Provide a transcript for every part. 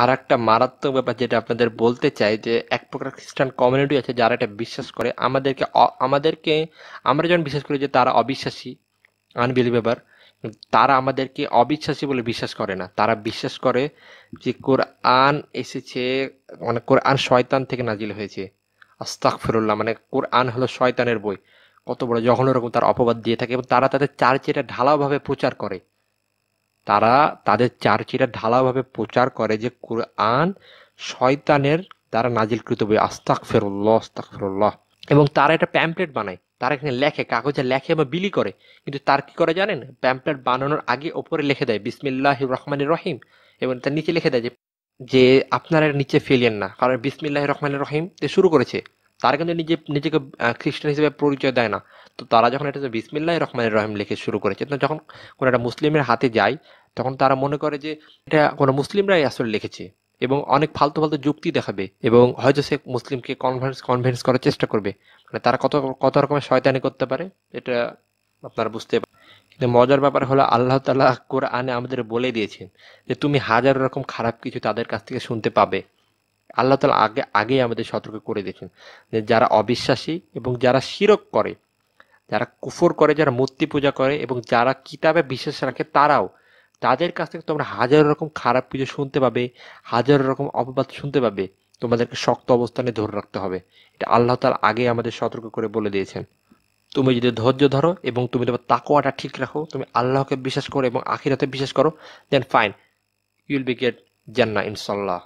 আর একটা মারাত্মক ব্যাপার যেটা আপনাদের বলতে চাই যে এক প্রকার খ্রিস্টান কমিউনিটি আছে যারা এটা বিশ্বাস করে আমাদেরকে আমাদেরকে আমরা যখন বিশ্বাস করি যে তারা অবিশ্বাসী আনবিলিভেবার তারা আমাদেরকে অবিশ্বাসী বলে বিশ্বাস করে না তারা বিশ্বাস করে যে কোরআন এসেছে মানে কোরআন শয়তান থেকে নাজিল হয়েছে আস্তাক ফিরুল্লাহ মানে কোরআন হলো শয়তানের বই কত বড় যখন ওরকম তার অপবাদ দিয়ে থাকে এবং তারা তাদের চার্চে এটা ঢালাওভাবে প্রচার করে তারা তাদের চার্চিরা ঢালাভাবে প্রচার করে যে কোরআন শয়তানের তারা নাজিলকৃত বই আস্তাক ফেরুল্লাহ আস্তাক ফেরুল্লাহ এবং তারা একটা প্যাম্পলেট বানায় তারা এখানে লেখে কাগজে লেখে বা বিলি করে কিন্তু তার কি করে জানেন প্যাম্পলেট বানানোর আগে ওপরে লিখে দেয় বিসমিল্লাহ রহমান রহিম এবং তার নিচে লিখে দেয় যে আপনারা নিচে ফেলিয়েন না কারণ বিসমিল্লাহ রহমান রহিম শুরু করেছে তারা কিন্তু নিজে নিজেকে খ্রিস্টান হিসেবে পরিচয় দেয় না তো তারা যখন এটা বিসমিল্লাহ রহমানের রহিম লিখে শুরু করেছে তো যখন কোনো একটা মুসলিমের হাতে যায় তখন তারা মনে করে যে এটা কোনো মুসলিমরাই আসলে লিখেছে এবং অনেক ফালতু ফালতু যুক্তি দেখাবে এবং হয়তো সে মুসলিমকে কনভেন্স কনভেন্স করার চেষ্টা করবে মানে তারা কত কত রকমের শয়তানি করতে পারে এটা আপনারা বুঝতে পারেন কিন্তু মজার ব্যাপার হলো আল্লাহ তালা কোরআনে আমাদের বলে দিয়েছেন যে তুমি হাজার রকম খারাপ কিছু তাদের কাছ থেকে শুনতে পাবে আল্লাহ তালা আগে আগেই আমাদের সতর্ক করে দিয়েছেন যে যারা অবিশ্বাসী এবং যারা শিরক করে যারা কুফর করে যারা মূর্তি পূজা করে এবং যারা কিতাবে বিশ্বাস রাখে তারাও তাদের কাছ থেকে তোমরা হাজার রকম খারাপ কিছু শুনতে পাবে হাজারো রকম অপবাদ শুনতে পাবে তোমাদেরকে শক্ত অবস্থানে ধরে রাখতে হবে এটা আল্লাহ তার আগে আমাদের সতর্ক করে বলে দিয়েছেন তুমি যদি ধৈর্য ধরো এবং তুমি তোমার তাকোয়াটা ঠিক রাখো তুমি আল্লাহকে বিশ্বাস করো এবং আখিরাতে বিশ্বাস করো then fine you'll be get জান্না ইনশাল্লাহ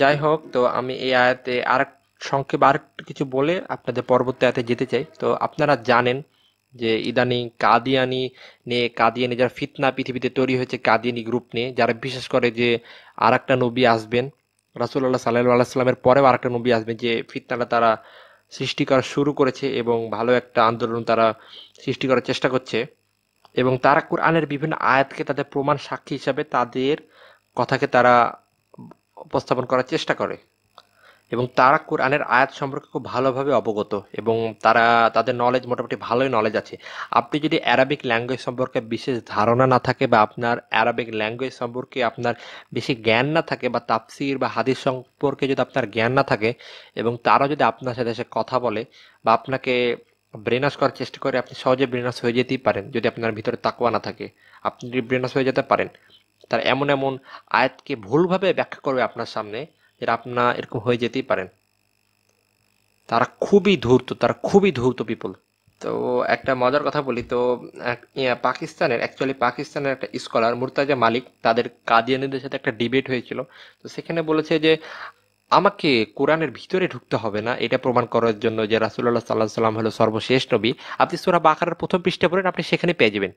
যাই হোক তো আমি এই আয়াতে আর সংক্ষেপ আর কিছু বলে আপনাদের পরবর্তী আয়াতে যেতে চাই তো আপনারা জানেন যে ইদানি কাদিয়ানি নিয়ে কাদিয়ানি যারা ফিতনা পৃথিবীতে তৈরি হয়েছে কাদিয়ানি গ্রুপ নিয়ে যারা বিশেষ করে যে আর একটা নবী আসবেন রাসুল্লাহ সাল্লাহ আলাইস্লামের পরেও আর একটা নবী আসবেন যে ফিতনাটা তারা সৃষ্টি করা শুরু করেছে এবং ভালো একটা আন্দোলন তারা সৃষ্টি করার চেষ্টা করছে এবং তারা কোরআনের বিভিন্ন আয়াতকে তাদের প্রমাণ সাক্ষী হিসাবে তাদের কথাকে তারা উপস্থাপন করার চেষ্টা করে এবং তারা কোরআনের আয়াত সম্পর্কে খুব ভালোভাবে অবগত এবং তারা তাদের নলেজ মোটামুটি ভালোই নলেজ আছে আপনি যদি অ্যারাবিক ল্যাঙ্গুয়েজ সম্পর্কে বিশেষ ধারণা না থাকে বা আপনার অ্যারাবিক ল্যাঙ্গুয়েজ সম্পর্কে আপনার বেশি জ্ঞান না থাকে বা তাপসির বা হাদিস সম্পর্কে যদি আপনার জ্ঞান না থাকে এবং তারা যদি আপনার সাথে এসে কথা বলে বা আপনাকে ব্রেনাস করার চেষ্টা করে আপনি সহজে ব্রেনাস হয়ে যেতেই পারেন যদি আপনার ভিতরে তাকুয়া না থাকে আপনি ব্রেনাস হয়ে যেতে পারেন তার এমন এমন আয়াতকে ভুলভাবে ব্যাখ্যা করবে আপনার সামনে যে আপনার এরকম হয়ে যেতেই পারেন তারা খুবই ধূর্ত তারা খুবই ধূর্ত পিপল তো একটা মজার কথা বলি তো পাকিস্তানের অ্যাকচুয়ালি পাকিস্তানের একটা স্কলার মুরতাজা মালিক তাদের কাদিয়ানিদের সাথে একটা ডিবেট হয়েছিল তো সেখানে বলেছে যে আমাকে কোরআনের ভিতরে ঢুকতে হবে না এটা প্রমাণ করার জন্য যে রাসুল্লাহ সাল্লাহ সাল্লাম হলো সর্বশেষ নবী আপনি সুরা বাকারের প্রথম পৃষ্ঠা পড়েন আপনি সেখানে পেয়ে যাবেন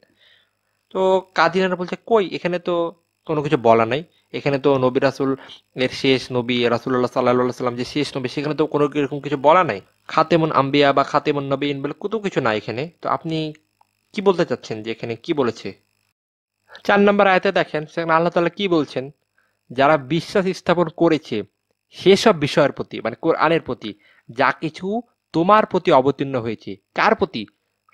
তো কাদিনারা বলছে কই এখানে তো কোনো কিছু বলা নাই এখানে তো নবী রাসুল এর শেষ নবী রাসুল্লাহ সাল্লাহ সাল্লাম যে শেষ নবী সেখানে তো কোনো এরকম কিছু বলা নাই খাতেমন আম্বিয়া বা খাতেমন নবীন বলে কত কিছু না এখানে তো আপনি কি বলতে চাচ্ছেন যে এখানে কি বলেছে চার নম্বর আয়তে দেখেন সেখানে আল্লাহ তালা কি বলছেন যারা বিশ্বাস স্থাপন করেছে সেসব বিষয়ের প্রতি মানে কোরআনের প্রতি যা কিছু তোমার প্রতি অবতীর্ণ হয়েছে কার প্রতি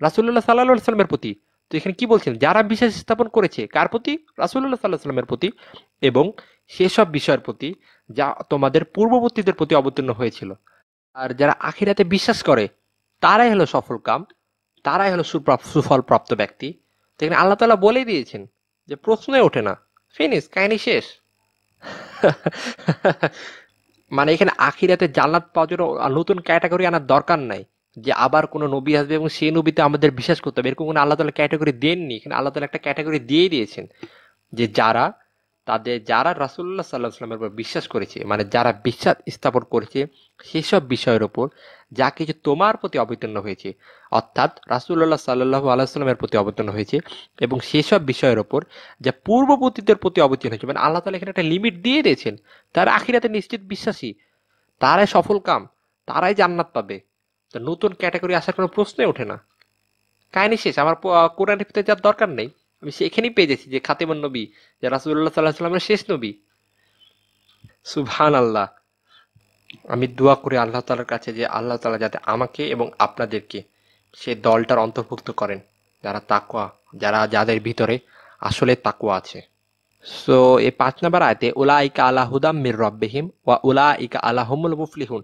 রাসুল্লাহ সাল্লাহ সাল্লামের প্রতি তো এখানে কি বলছেন যারা বিশ্বাস স্থাপন করেছে কার প্রতি রাসুল্লাহ সাল্লাহ সাল্লামের প্রতি এবং সেসব বিষয়ের প্রতি যা তোমাদের পূর্ববর্তীদের প্রতি অবতীর্ণ হয়েছিল আর যারা আখিরাতে বিশ্বাস করে তারাই হলো সফল কাম তারাই হলো সুফল প্রাপ্ত ব্যক্তি তো এখানে আল্লাহ তালা বলেই দিয়েছেন যে প্রশ্নই ওঠে না ফিনিশ কাহিনী শেষ মানে এখানে আখিরাতে জান্নাত পাওয়ার জন্য নতুন ক্যাটাগরি আনার দরকার নাই যে আবার কোনো নবী আসবে এবং সেই নবীতে আমাদের বিশ্বাস করতে হবে এরকম কোনো আল্লাহ তালা ক্যাটাগরি দেননি এখানে আল্লাহ তালা একটা ক্যাটাগরি দিয়ে দিয়েছেন যে যারা তাদের যারা রাসুল্লাহ সাল্লাহ সাল্লামের উপর বিশ্বাস করেছে মানে যারা বিশ্বাস স্থাপন করেছে সেসব বিষয়ের ওপর যা কিছু তোমার প্রতি অবতীর্ণ হয়েছে অর্থাৎ রাসুল্লাহ সাল্লু সাল্লামের প্রতি অবতীর্ণ হয়েছে এবং সেসব বিষয়ের ওপর যা পূর্ববর্তীদের প্রতি অবতীর্ণ হয়েছে মানে আল্লাহ তালা এখানে একটা লিমিট দিয়ে দিয়েছেন তারা আখিরাতে নিশ্চিত বিশ্বাসী তারাই সফল কাম তারাই জান্নাত পাবে তো নতুন ক্যাটাগরি আসার কোনো প্রশ্নই ওঠে না কাহিনী শেষ আমার কোরআন হিফতে যার দরকার নেই আমি সেখানেই পেয়ে যাচ্ছি যে খাতেমান নবী যে রাসুল্লাহ সাল্লাহ সাল্লামের শেষ নবী সুভান আল্লাহ আমি দোয়া করি আল্লাহ তালার কাছে যে আল্লাহ তালা যাতে আমাকে এবং আপনাদেরকে সে দলটার অন্তর্ভুক্ত করেন যারা তাকুয়া যারা যাদের ভিতরে আসলে তাকুয়া আছে সো এই পাঁচ নম্বর আয়তে উলা ইকা আলাহুদাম মির রব্বেহিম ওয়া উলা ইকা আলাহমুল মুফলিহুন